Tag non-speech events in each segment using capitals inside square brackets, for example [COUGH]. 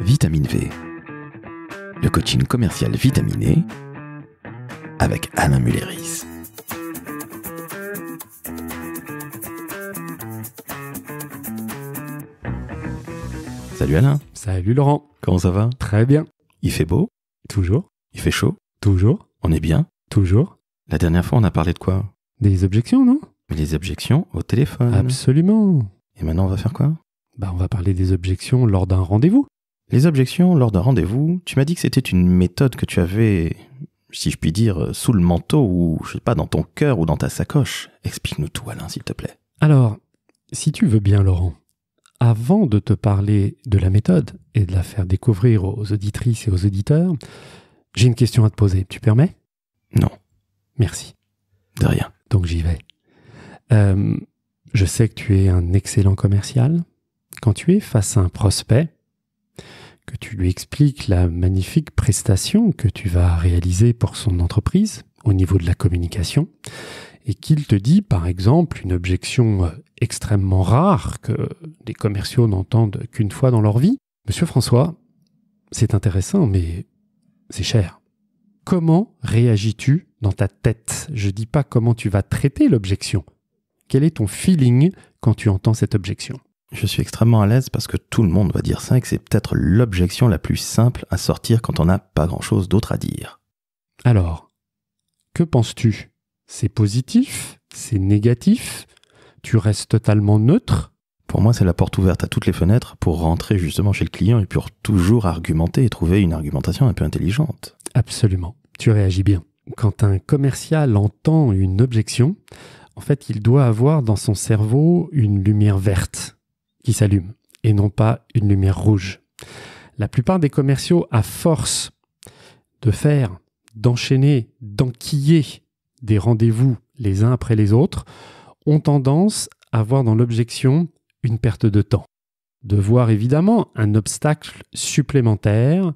Vitamine V, le coaching commercial vitaminé avec Alain Mulleris. Salut Alain. Salut Laurent. Comment ça va Très bien. Il fait beau Toujours. Il fait chaud Toujours. On est bien Toujours. La dernière fois, on a parlé de quoi Des objections, non Mais les objections au téléphone. Absolument. Et maintenant, on va faire quoi Bah, on va parler des objections lors d'un rendez-vous. Les objections lors d'un rendez-vous, tu m'as dit que c'était une méthode que tu avais, si je puis dire, sous le manteau ou, je sais pas, dans ton cœur ou dans ta sacoche. Explique-nous tout, Alain, s'il te plaît. Alors, si tu veux bien, Laurent, avant de te parler de la méthode et de la faire découvrir aux auditrices et aux auditeurs, j'ai une question à te poser. Tu permets Non. Merci. De rien. Donc j'y vais. Euh, je sais que tu es un excellent commercial. Quand tu es face à un prospect, tu lui expliques la magnifique prestation que tu vas réaliser pour son entreprise au niveau de la communication, et qu'il te dit par exemple une objection euh, extrêmement rare que des commerciaux n'entendent qu'une fois dans leur vie, Monsieur François, c'est intéressant, mais c'est cher. Comment réagis-tu dans ta tête Je dis pas comment tu vas traiter l'objection. Quel est ton feeling quand tu entends cette objection je suis extrêmement à l'aise parce que tout le monde va dire ça et que c'est peut-être l'objection la plus simple à sortir quand on n'a pas grand-chose d'autre à dire. Alors, que penses-tu C'est positif C'est négatif Tu restes totalement neutre Pour moi, c'est la porte ouverte à toutes les fenêtres pour rentrer justement chez le client et pour toujours argumenter et trouver une argumentation un peu intelligente. Absolument, tu réagis bien. Quand un commercial entend une objection, en fait, il doit avoir dans son cerveau une lumière verte qui s'allume et non pas une lumière rouge. La plupart des commerciaux, à force de faire, d'enchaîner, d'enquiller des rendez-vous les uns après les autres, ont tendance à voir dans l'objection une perte de temps. De voir évidemment un obstacle supplémentaire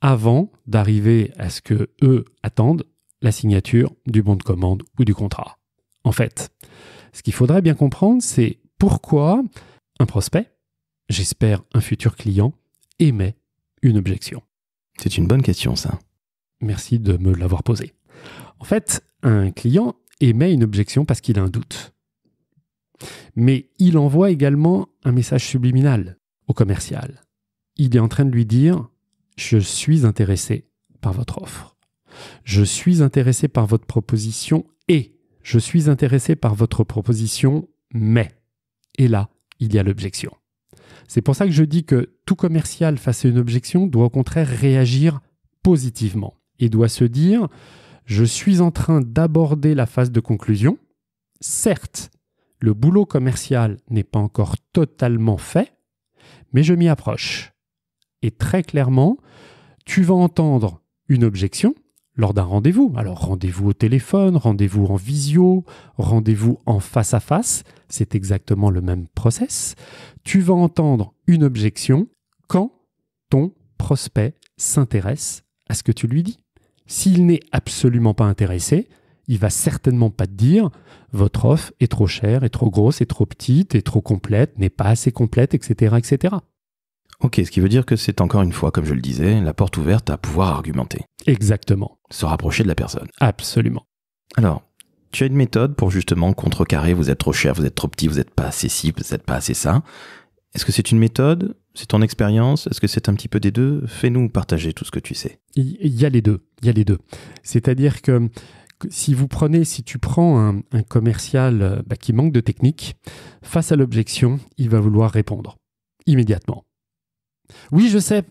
avant d'arriver à ce que eux attendent la signature du bon de commande ou du contrat. En fait, ce qu'il faudrait bien comprendre, c'est pourquoi un prospect, j'espère un futur client, émet une objection C'est une bonne question ça. Merci de me l'avoir posée. En fait, un client émet une objection parce qu'il a un doute. Mais il envoie également un message subliminal au commercial. Il est en train de lui dire Je suis intéressé par votre offre. Je suis intéressé par votre proposition et je suis intéressé par votre proposition mais. Et là, il y a l'objection. C'est pour ça que je dis que tout commercial face à une objection doit au contraire réagir positivement et doit se dire je suis en train d'aborder la phase de conclusion. Certes, le boulot commercial n'est pas encore totalement fait, mais je m'y approche. Et très clairement, tu vas entendre une objection lors d'un rendez-vous. Alors rendez-vous au téléphone, rendez-vous en visio, rendez-vous en face à face, c'est exactement le même process. Tu vas entendre une objection quand ton prospect s'intéresse à ce que tu lui dis. S'il n'est absolument pas intéressé, il va certainement pas te dire votre offre est trop chère, est trop grosse, est trop petite, est trop complète, n'est pas assez complète, etc., etc. Ok, ce qui veut dire que c'est encore une fois, comme je le disais, la porte ouverte à pouvoir argumenter. Exactement. Se rapprocher de la personne. Absolument. Alors, tu as une méthode pour justement contrecarrer, vous êtes trop cher, vous êtes trop petit, vous n'êtes pas assez ci, vous n'êtes pas assez ça. Est-ce que c'est une méthode C'est ton expérience Est-ce que c'est un petit peu des deux Fais-nous partager tout ce que tu sais. Il y a les deux. Il y a les deux. C'est-à-dire que si vous prenez, si tu prends un, commercial euh, bah, qui manque de technique, face à l'objection, il va vouloir répondre immédiatement. Oui, je sais.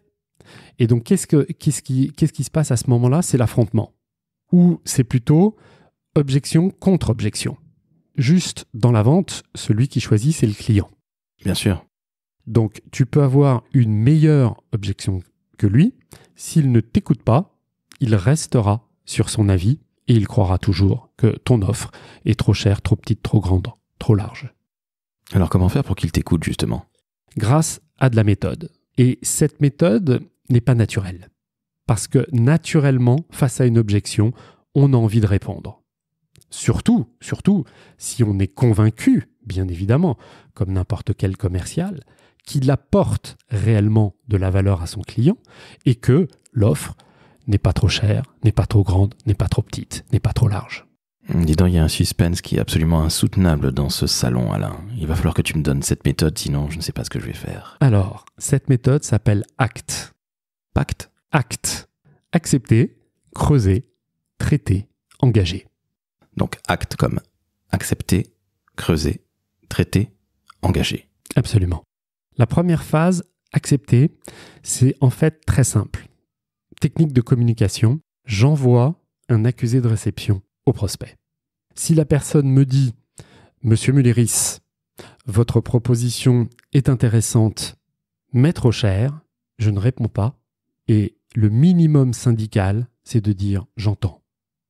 Et donc, qu'est-ce, qui, qui se passe à ce moment-là C'est l'affrontement. Ou c'est plutôt objection contre objection. Juste dans la vente, celui qui choisit, c'est le client. Bien sûr. Donc, tu peux avoir une meilleure objection que lui. S'il ne t'écoute pas, il restera sur son avis et il croira toujours que ton offre est trop chère, trop petite, trop grande, trop large. Alors, comment faire pour qu'il t'écoute, justement Grâce à de la méthode. Et cette méthode n'est pas naturelle. Parce que naturellement, face à une objection, on a envie de répondre. Surtout, surtout, si on est convaincu, bien évidemment, comme n'importe quel commercial, qu'il apporte réellement de la valeur à son client et que l'offre n'est pas trop chère, n'est pas trop grande, n'est pas trop petite, n'est pas trop large. Dis donc, il y a un suspense qui est absolument insoutenable dans ce salon, Alain. Il va falloir que tu me donnes cette méthode, sinon je ne sais pas ce que je vais faire. Alors, cette méthode s'appelle acte. Pacte ACT. Accepter, creuser, traiter, engager. Donc, acte comme accepter, creuser, traiter, engager. Absolument. La première phase, accepter, c'est en fait très simple. Technique de communication, j'envoie un accusé de réception prospect. Si la personne me dit Monsieur Mulleris, votre proposition est intéressante, mais trop chère, je ne réponds pas. Et le minimum syndical, c'est de dire j'entends.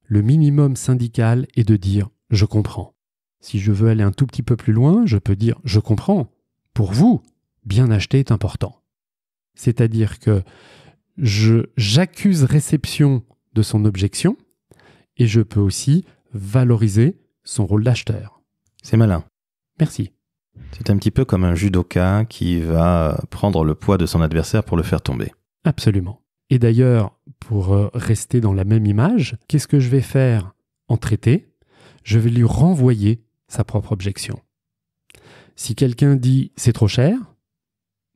Le minimum syndical est de dire je comprends. Si je veux aller un tout petit peu plus loin, je peux dire je comprends. Pour vous, bien acheter est important. C'est-à-dire que j'accuse réception de son objection, et je peux aussi valoriser son rôle d'acheteur. C'est malin. Merci. C'est un petit peu comme un judoka qui va prendre le poids de son adversaire pour le faire tomber. Absolument. Et d'ailleurs, pour euh, rester dans la même image, qu'est-ce que je vais faire en traité Je vais lui renvoyer sa propre objection. Si quelqu'un dit c'est trop cher,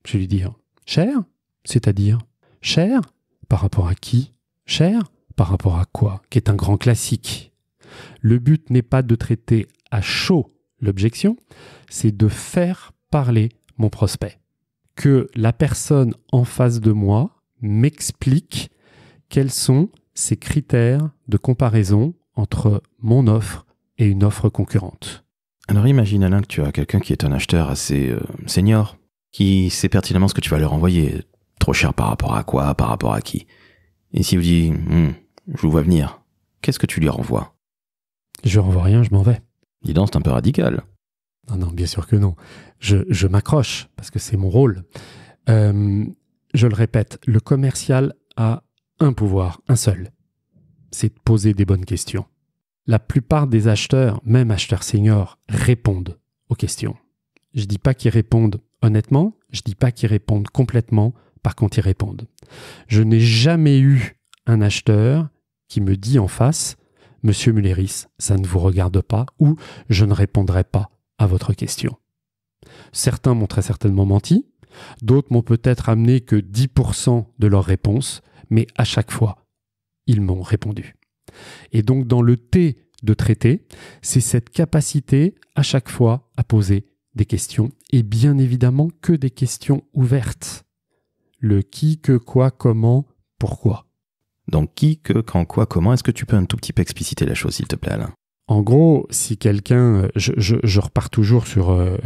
je vais lui dire cher, c'est-à-dire cher par rapport à qui Cher par rapport à quoi Qui est un grand classique. Le but n'est pas de traiter à chaud l'objection, c'est de faire parler mon prospect. Que la personne en face de moi m'explique quels sont ses critères de comparaison entre mon offre et une offre concurrente. Alors imagine Alain que tu as quelqu'un qui est un acheteur assez euh, senior, qui sait pertinemment ce que tu vas leur envoyer, trop cher par rapport à quoi, par rapport à qui. Et s'il vous dit, hmm, je vous vois venir. Qu'est-ce que tu lui renvoies Je renvoie rien, je m'en vais. Dis donc, c'est un peu radical. Non, non, bien sûr que non. Je, m'accroche, parce que c'est mon rôle. Euh, je le répète, le commercial a un pouvoir, un seul. C'est de poser des bonnes questions. La plupart des acheteurs, même acheteurs seniors, répondent aux questions. Je dis pas qu'ils répondent honnêtement, je dis pas qu'ils répondent complètement, par contre ils répondent. Je n'ai jamais eu un acheteur qui me dit en face Monsieur Mulleris, ça ne vous regarde pas ou je ne répondrai pas à votre question. Certains m'ont très certainement menti, d'autres m'ont peut-être amené que 10% de leurs réponses, mais à chaque fois, ils m'ont répondu. Et donc dans le T de traiter, c'est cette capacité à chaque fois à poser des questions, et bien évidemment que des questions ouvertes. Le qui, que, quoi, comment, pourquoi. Donc qui, que, quand, quoi, comment Est-ce que tu peux un tout petit peu expliciter la chose, s'il te plaît, Alain en gros, si quelqu'un, euh, je, repars toujours sur euh,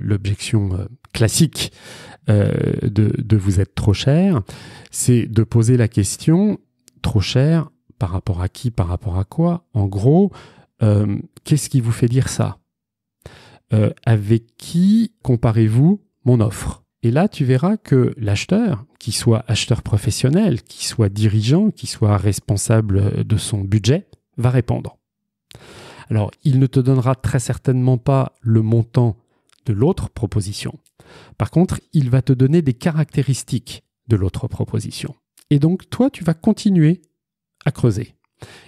l'objection euh, classique de, de, vous être trop cher, c'est de poser la question trop cher par rapport à qui, par rapport à quoi. En gros, qu'est-ce qui vous fait dire ça Avec qui comparez-vous mon offre et là, tu verras que l'acheteur, qui soit acheteur professionnel, qui soit dirigeant, qui soit responsable euh, de son budget, va répondre. Alors, il ne te donnera très certainement pas le montant de l'autre proposition. Par contre, il va te donner des caractéristiques de l'autre proposition. Et donc, toi, tu vas continuer à creuser.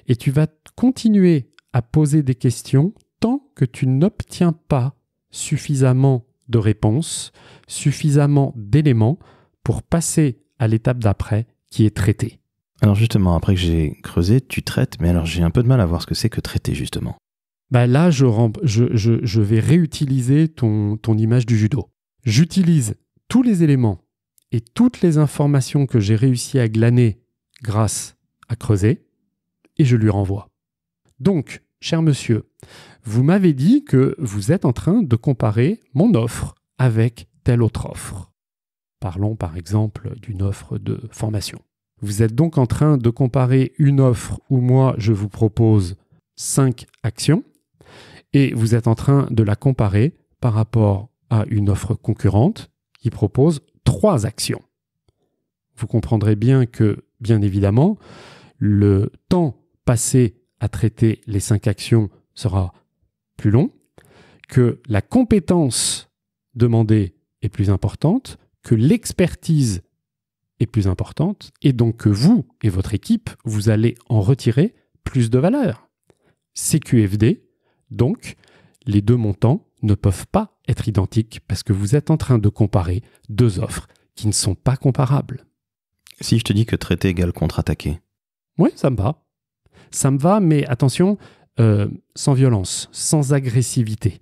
Et tu vas continuer à poser des questions tant que tu n'obtiens pas suffisamment de suffisamment d'éléments pour passer à l'étape d'après qui est traité. Alors justement, après que j'ai creusé, tu traites, mais alors j'ai un peu de mal à voir ce que c'est que traiter justement. Bah, là, je, je, je, vais réutiliser ton, ton image du judo. J'utilise tous les éléments et toutes les informations que j'ai réussi à glaner grâce à creuser, et je lui renvoie. Donc, Cher monsieur, vous m'avez dit que vous êtes en train de comparer mon offre avec telle autre offre. Parlons par exemple d'une offre de formation. Vous êtes donc en train de comparer une offre où moi je vous propose 5 actions et vous êtes en train de la comparer par rapport à une offre concurrente qui propose 3 actions. Vous comprendrez bien que, bien évidemment, le temps passé à traiter les cinq actions sera plus long, que la compétence demandée est plus importante, que l'expertise est plus importante, et donc que vous et votre équipe, vous allez en retirer plus de valeur. CQFD, donc, les deux montants ne peuvent pas être identiques parce que vous êtes en train de comparer deux offres qui ne sont pas comparables. Si je te dis que traiter égale contre-attaquer. Oui, ça me va ça me va, mais attention, euh, sans violence, sans agressivité.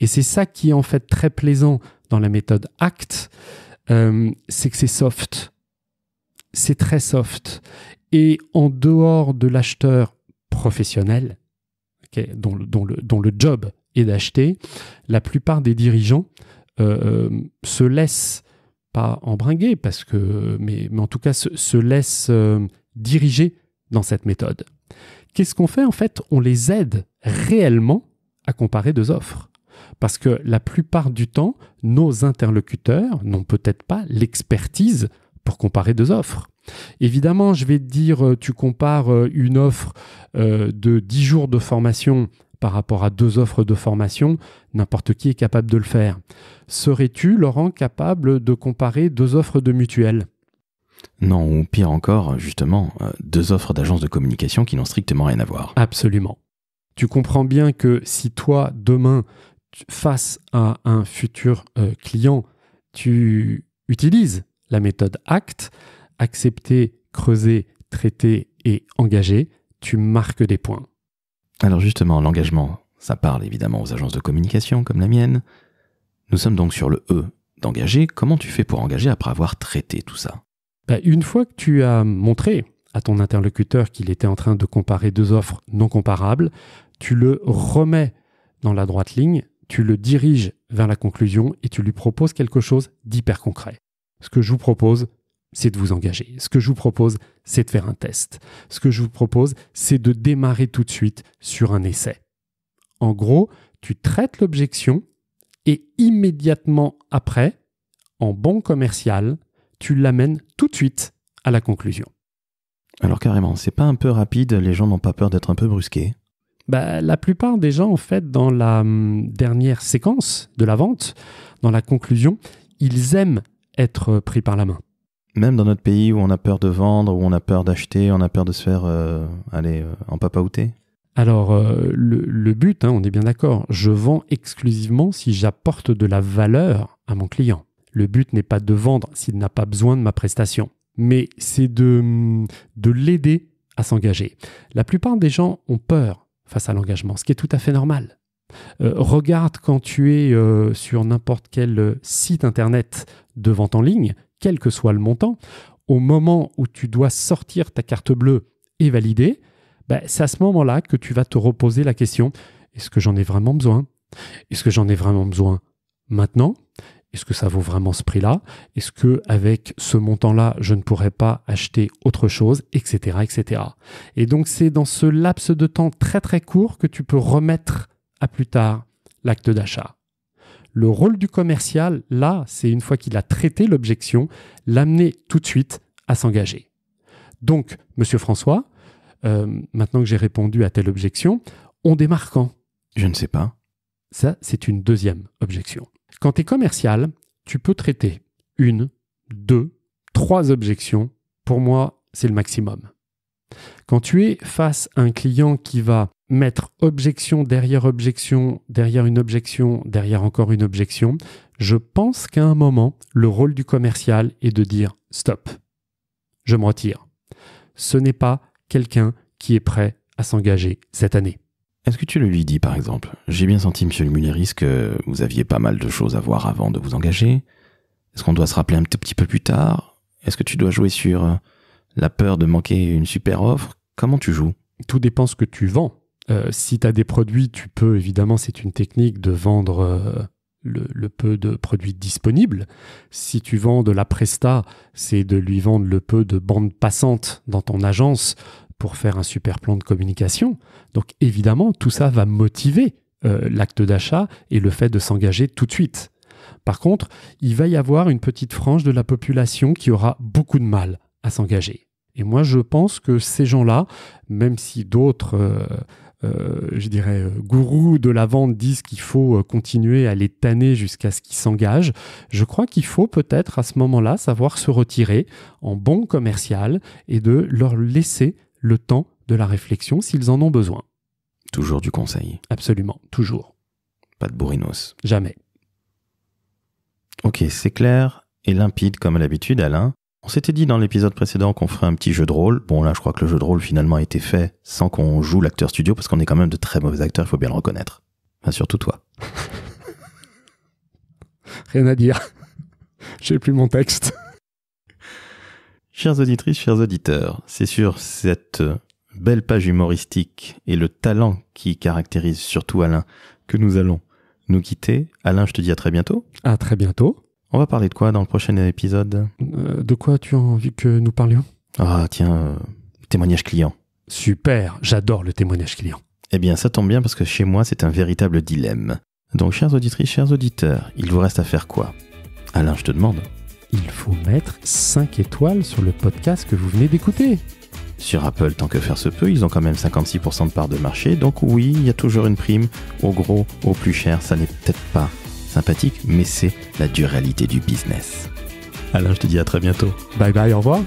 Et c'est ça qui est en fait très plaisant dans la méthode ACT, euh, c'est que c'est soft. C'est très soft. Et en dehors de l'acheteur professionnel, dont, le, job est d'acheter, la plupart des dirigeants euh, se laissent pas embringuer, parce que, mais, mais en tout cas se, se laissent diriger dans cette méthode. Qu'est-ce qu'on fait en fait On les aide réellement à comparer deux offres. Parce que la plupart du temps, nos interlocuteurs n'ont peut-être pas l'expertise pour comparer deux offres. Évidemment, je vais te dire, euh, tu compares euh, une offre euh, de 10 jours de formation par rapport à deux offres de formation, n'importe qui est capable de le faire. Serais-tu, Laurent, capable de comparer deux offres de mutuelle non, ou pire encore, justement, euh, deux offres d'agences de communication qui n'ont strictement rien à voir. Absolument. Tu comprends bien que si toi, demain, face à un futur euh, client, tu utilises la méthode ACT, accepter, creuser, traiter et engager, tu marques des points. Alors justement, l'engagement, ça parle évidemment aux agences de communication comme la mienne. Nous sommes donc sur le E d'engager. Comment tu fais pour engager après avoir traité tout ça bah, une fois que tu as montré à ton interlocuteur qu'il était en train de comparer deux offres non comparables, tu le remets dans la droite ligne, tu le diriges vers la conclusion et tu lui proposes quelque chose d'hyper concret. Ce que je vous propose, c'est de vous engager. Ce que je vous propose, c'est de faire un test. Ce que je vous propose, c'est de démarrer tout de suite sur un essai. En gros, tu traites l'objection et immédiatement après, en banque commercial, tu l'amènes tout de suite à la conclusion. Alors carrément, c'est pas un peu rapide, les gens n'ont pas peur d'être un peu brusqués bah, La plupart des gens, en fait, dans la hum, dernière séquence de la vente, dans la conclusion, ils aiment être euh, pris par la main. Même dans notre pays où on a peur de vendre, où on a peur d'acheter, on a peur de se faire euh, aller en euh, papaouté alors, le, but, hein, on est bien d'accord, je vends exclusivement si j'apporte de la valeur à mon client. Le but n'est pas de vendre s'il n'a pas besoin de ma prestation, mais c'est de, de l'aider à s'engager. La plupart des gens ont peur face à l'engagement, ce qui est tout à fait normal. Euh, regarde quand tu es euh, sur n'importe quel euh, site internet de vente en ligne, quel que soit le montant, au moment où tu dois sortir ta carte bleue et valider, ben, c'est à ce moment-là que tu vas te reposer la question, est-ce que j'en ai vraiment besoin Est-ce que j'en ai vraiment besoin maintenant est-ce que ça vaut vraiment ce prix-là Est-ce que avec ce montant-là, je ne pourrais pas acheter autre chose, etc., etc. Et donc c'est dans ce laps de temps très très court que tu peux remettre à plus tard l'acte d'achat. Le rôle du commercial, là, c'est une fois qu'il a traité l'objection, l'amener tout de suite à s'engager. Donc, Monsieur François, euh, maintenant que j'ai répondu à telle objection, on démarre quand Je ne sais pas. Ça, c'est une deuxième objection. Quand tu es commercial, tu peux traiter une, deux, trois objections. Pour moi, c'est le maximum. Quand tu es face à un client qui va mettre objection derrière objection, derrière une objection, derrière encore une objection, je pense qu'à un moment, le rôle du commercial est de dire stop, je me retire. Ce n'est pas quelqu'un qui est prêt à s'engager cette année. Est-ce que tu le lui dis par exemple J'ai bien senti, monsieur le que vous aviez pas mal de choses à voir avant de vous engager. Est-ce qu'on doit se rappeler un petit peu plus tard Est-ce que tu dois jouer sur euh, la peur de manquer une super offre Comment tu joues Tout dépend ce que tu vends. Euh, si tu as des produits, tu peux évidemment, c'est une technique de vendre euh, le, peu de produits disponibles. Si tu vends de la presta, c'est de lui vendre le peu de bande passante dans ton agence pour faire un super plan de communication. Donc évidemment, tout ça va motiver euh, l'acte d'achat et le fait de s'engager tout de suite. Par contre, il va y avoir une petite frange de la population qui aura beaucoup de mal à s'engager. Et moi, je pense que ces gens-là, même si d'autres, euh, euh, je dirais, gourous de la vente disent qu'il faut continuer à les tanner jusqu'à ce qu'ils s'engagent, je crois qu'il faut peut-être à ce moment-là savoir se retirer en bon commercial et de leur laisser le temps de la réflexion s'ils en ont besoin. Toujours du conseil. Absolument, toujours. Pas de bourrinos. Jamais. Ok, c'est clair et limpide comme à l'habitude, Alain. On s'était dit dans l'épisode précédent qu'on ferait un petit jeu de rôle. Bon, là, je crois que le jeu de rôle finalement a été fait sans qu'on joue l'acteur studio parce qu'on est quand même de très mauvais acteurs, il faut bien le reconnaître. surtout toi. [LAUGHS] Rien à dire. [LAUGHS] J'ai plus mon texte. Chers auditrices, chers auditeurs, c'est sur cette belle page humoristique et le talent qui caractérise surtout Alain que nous allons nous quitter. Alain, je te dis à très bientôt. À très bientôt. On va parler de quoi dans le prochain épisode euh, De quoi tu as envie que nous parlions Ah tiens, euh, témoignage client. Super, j'adore le témoignage client. Eh bien ça tombe bien parce que chez moi c'est un véritable dilemme. Donc chers auditrices, chers auditeurs, il vous reste à faire quoi Alain, je te demande faut mettre 5 étoiles sur le podcast que vous venez d'écouter. Sur Apple, tant que faire se peut, ils ont quand même 56% de part de marché, donc oui, il y a toujours une prime au gros, au plus cher, ça n'est peut-être pas sympathique, mais c'est la réalité du business. alors je te dis à très bientôt. Bye bye, au revoir.